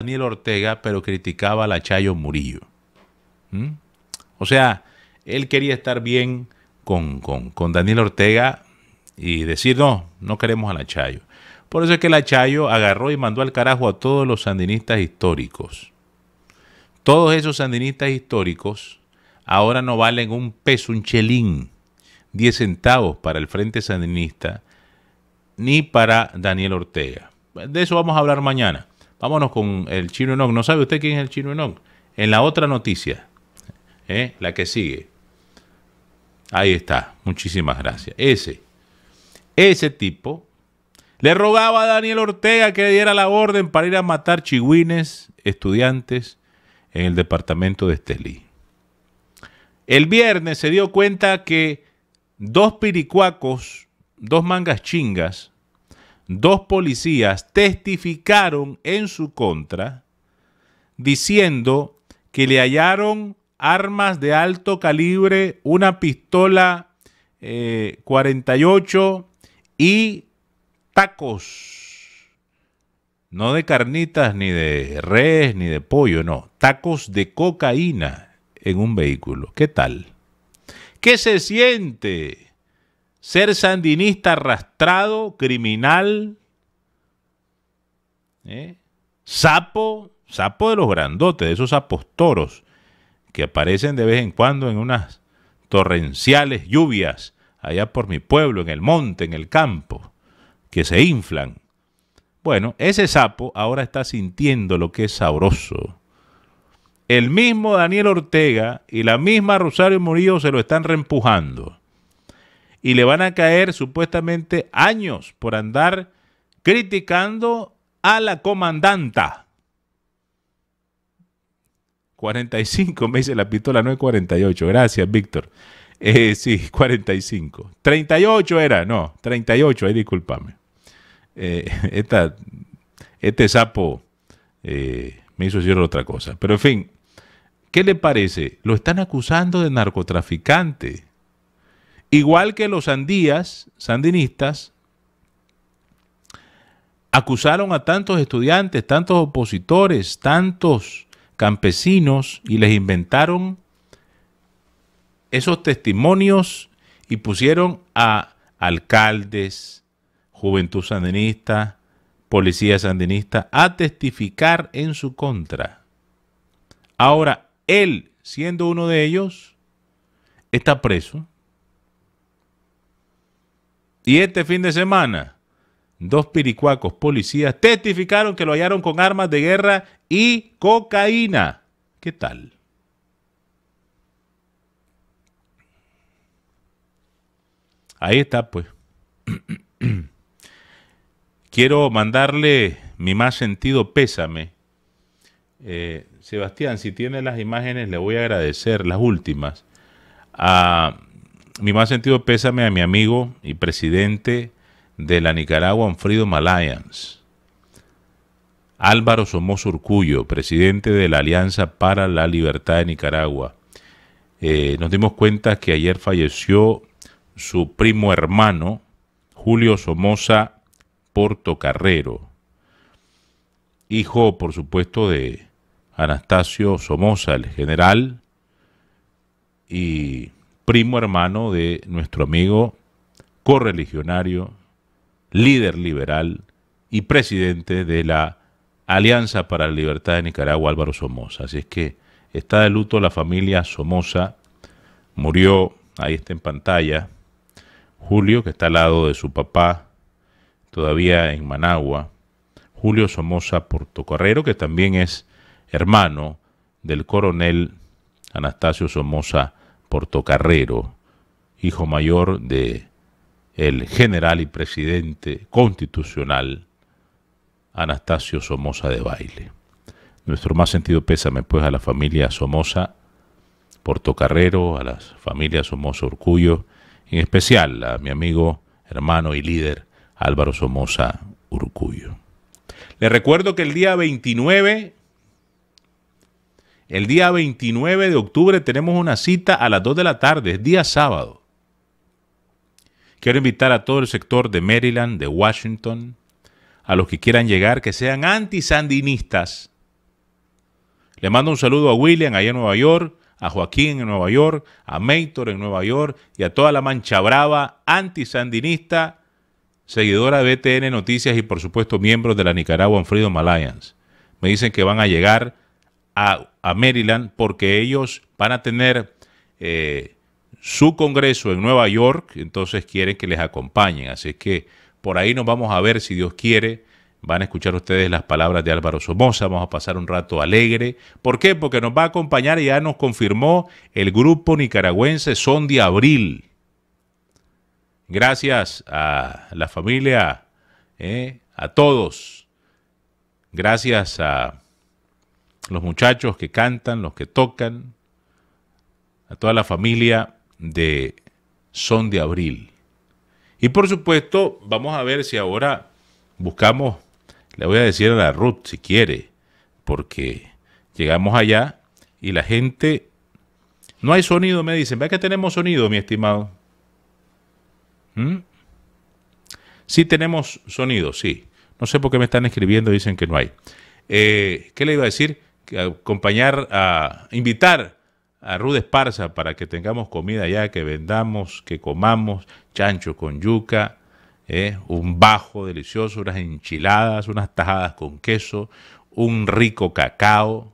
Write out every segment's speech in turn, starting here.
Daniel Ortega, pero criticaba a Lachayo Murillo. ¿Mm? O sea, él quería estar bien con, con, con, Daniel Ortega y decir, no, no queremos a Lachayo Por eso es que Lachayo agarró y mandó al carajo a todos los sandinistas históricos. Todos esos sandinistas históricos ahora no valen un peso, un chelín, 10 centavos para el Frente Sandinista, ni para Daniel Ortega. De eso vamos a hablar mañana. Vámonos con el Chino Enoch. ¿No sabe usted quién es el Chino no, En la otra noticia, ¿eh? la que sigue. Ahí está. Muchísimas gracias. Ese, ese tipo le rogaba a Daniel Ortega que le diera la orden para ir a matar chigüines, estudiantes, en el departamento de Estelí. El viernes se dio cuenta que dos piricuacos, dos mangas chingas, dos policías testificaron en su contra diciendo que le hallaron armas de alto calibre, una pistola 48 eh, y tacos. No de carnitas, ni de res, ni de pollo, no. Tacos de cocaína en un vehículo. ¿Qué tal? ¿Qué se siente? Ser sandinista arrastrado, criminal, ¿eh? sapo, sapo de los grandotes, de esos apostoros que aparecen de vez en cuando en unas torrenciales lluvias allá por mi pueblo, en el monte, en el campo, que se inflan. Bueno, ese sapo ahora está sintiendo lo que es sabroso. El mismo Daniel Ortega y la misma Rosario Murillo se lo están reempujando y le van a caer supuestamente años por andar criticando a la comandanta. 45, me dice la pistola, no es 48. Gracias, Víctor. Eh, sí, 45. 38 era, no, 38, ahí eh, discúlpame. este sapo eh, me hizo decir otra cosa. Pero en fin, ¿qué le parece? Lo están acusando de narcotraficante. Igual que los sandías, sandinistas, acusaron a tantos estudiantes, tantos opositores, tantos campesinos y les inventaron esos testimonios y pusieron a alcaldes, juventud sandinista, policía sandinista, a testificar en su contra. Ahora, él, siendo uno de ellos, está preso. Y este fin de semana, dos piricuacos policías testificaron que lo hallaron con armas de guerra y cocaína. ¿Qué tal? Ahí está, pues. Quiero mandarle mi más sentido pésame. Eh, Sebastián, si tiene las imágenes, le voy a agradecer las últimas. A mi más sentido pésame a mi amigo y presidente de la Nicaragua unfrido Malayans, Álvaro Somoza Urcullo, presidente de la Alianza para la Libertad de Nicaragua. Eh, nos dimos cuenta que ayer falleció su primo hermano, Julio Somoza Portocarrero, hijo, por supuesto, de Anastasio Somoza, el general, y primo hermano de nuestro amigo correligionario, líder liberal y presidente de la Alianza para la Libertad de Nicaragua, Álvaro Somoza. Así es que está de luto la familia Somoza. Murió, ahí está en pantalla, Julio, que está al lado de su papá, todavía en Managua. Julio Somoza Portocarrero, que también es hermano del coronel Anastasio Somoza Portocarrero, hijo mayor de el general y presidente constitucional Anastasio Somoza de Baile. Nuestro más sentido pésame pues a la familia Somoza Portocarrero, a las familias Somoza Urcullo, en especial a mi amigo, hermano y líder Álvaro Somoza Urcullo. Le recuerdo que el día 29 el día 29 de octubre tenemos una cita a las 2 de la tarde, es día sábado. Quiero invitar a todo el sector de Maryland, de Washington, a los que quieran llegar, que sean antisandinistas. Le mando un saludo a William allá en Nueva York, a Joaquín en Nueva York, a Meitor en Nueva York y a toda la mancha brava antisandinista, seguidora de BTN Noticias y por supuesto miembros de la Nicaragua Freedom Alliance. Me dicen que van a llegar a, Maryland porque ellos van a tener eh, su congreso en Nueva York, entonces quieren que les acompañen. Así que por ahí nos vamos a ver si Dios quiere. Van a escuchar ustedes las palabras de Álvaro Somoza, vamos a pasar un rato alegre. ¿Por qué? Porque nos va a acompañar, y ya nos confirmó, el grupo nicaragüense Son de Abril. Gracias a la familia, eh, a todos. Gracias a los muchachos que cantan, los que tocan, a toda la familia de Son de Abril. Y por supuesto, vamos a ver si ahora buscamos, le voy a decir a la Ruth si quiere, porque llegamos allá y la gente, no hay sonido, me dicen, vea que tenemos sonido, mi estimado. ¿Mm? Sí tenemos sonido, sí. No sé por qué me están escribiendo, dicen que no hay. Eh, ¿Qué le iba a decir? acompañar, a invitar a Ruth Esparza para que tengamos comida allá, que vendamos, que comamos, chancho con yuca, ¿eh? un bajo delicioso, unas enchiladas, unas tajadas con queso, un rico cacao,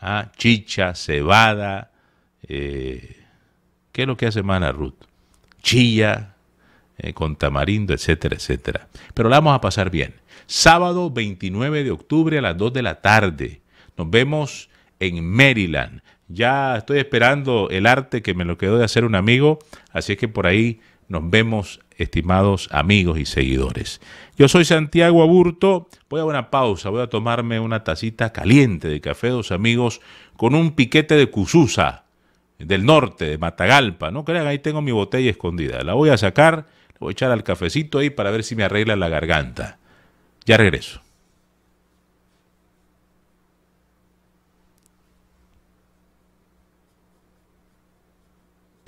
¿ah? chicha, cebada, eh, ¿qué es lo que hace más Ruth? Chilla, eh, con tamarindo, etcétera, etcétera. Pero la vamos a pasar bien. Sábado 29 de octubre a las 2 de la tarde. Nos vemos en Maryland. Ya estoy esperando el arte que me lo quedó de hacer un amigo, así es que por ahí nos vemos, estimados amigos y seguidores. Yo soy Santiago Aburto, voy a una pausa, voy a tomarme una tacita caliente de café, dos amigos, con un piquete de Cususa, del norte, de Matagalpa. No crean, ahí tengo mi botella escondida. La voy a sacar, la voy a echar al cafecito ahí para ver si me arregla la garganta. Ya regreso.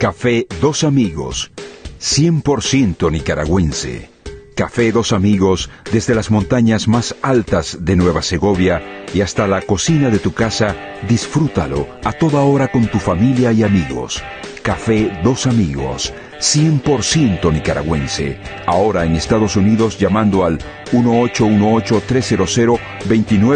Café Dos Amigos, 100% nicaragüense. Café Dos Amigos desde las montañas más altas de Nueva Segovia y hasta la cocina de tu casa, disfrútalo a toda hora con tu familia y amigos. Café Dos Amigos, 100% nicaragüense. Ahora en Estados Unidos llamando al 1818 300 29